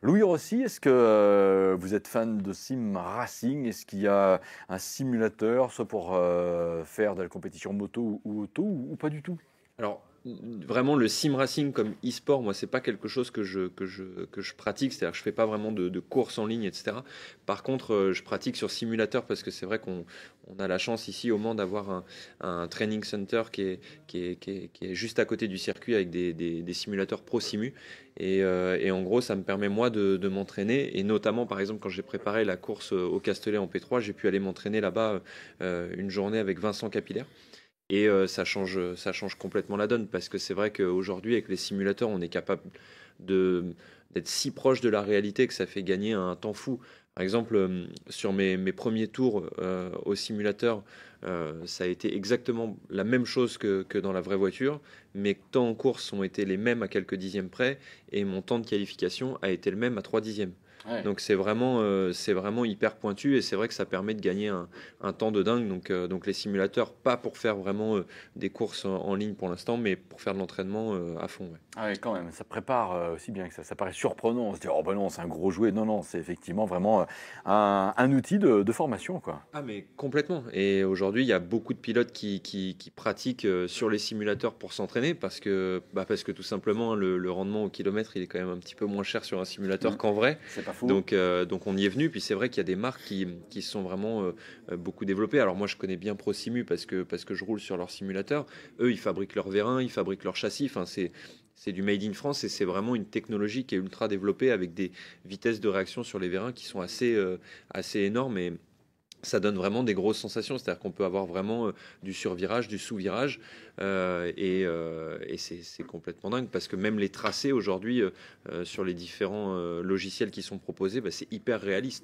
Louis Rossi, est-ce que euh, vous êtes fan de sim racing Est-ce qu'il y a un simulateur, soit pour euh, faire de la compétition moto ou auto, ou, pas du tout vraiment le sim racing comme e-sport, moi, c'est pas quelque chose que je, que je, que je pratique. C'est-à-dire que je fais pas vraiment de, de courses en ligne, etc. Par contre, euh, je pratique sur simulateur parce que c'est vrai qu'on on a la chance ici au Mans d'avoir un, un, training center qui est, qui qui, juste à côté du circuit avec des, des, simulateurs pro simu. Et, euh, et, en gros, ça me permet moi de, m'entraîner. Et notamment, par exemple, quand j'ai préparé la course euh, au Castellet en P3, j'ai pu aller m'entraîner là-bas une journée avec Vincent Capillaire. Et euh, ça, change, ça change complètement la donne parce que c'est vrai qu'aujourd'hui, avec les simulateurs, on est capable d'être si proche de la réalité que ça fait gagner un temps fou. Par exemple, euh, sur mes, premiers tours euh, au simulateur, ça a été exactement la même chose que, que, dans la vraie voiture. Mes temps en course ont été les mêmes à quelques dixièmes près et mon temps de qualification a été le même à trois dixièmes. Donc c'est vraiment, euh, c'est vraiment hyper pointu et c'est vrai que ça permet de gagner un, temps de dingue. Donc, euh, donc les simulateurs, pas pour faire vraiment euh, des courses en, ligne pour l'instant, mais pour faire de l'entraînement à fond. Ah quand même, ça prépare aussi bien que ça. Ça paraît surprenant. On se dit, oh ben non, c'est un gros jouet. Non, non, c'est effectivement vraiment un, outil de, formation. Quoi. Ah mais complètement. Et aujourd'hui, il y a beaucoup de pilotes qui, qui, pratiquent sur les simulateurs pour s'entraîner parce que, bah, parce que tout simplement, le, rendement au kilomètre, il est quand même un petit peu moins cher sur un simulateur mmh. qu'en vrai. Donc, euh, donc on y est venu. Puis c'est vrai qu'il y a des marques qui, qui sont vraiment euh, euh, beaucoup développées. Alors moi, je connais bien ProSimu parce que, parce que je roule sur leur simulateur. Eux, ils fabriquent leurs vérins, ils fabriquent leurs châssis. c'est du made in France et c'est vraiment une technologie qui est ultra développée avec des vitesses de réaction sur les vérins qui sont assez, assez énormes ça donne vraiment des grosses sensations, c'est-à-dire qu'on peut avoir vraiment euh, du survirage, du sous-virage, euh, et, euh, c'est complètement dingue, parce que même les tracés aujourd'hui sur les différents logiciels qui sont proposés, bah, c'est hyper réaliste.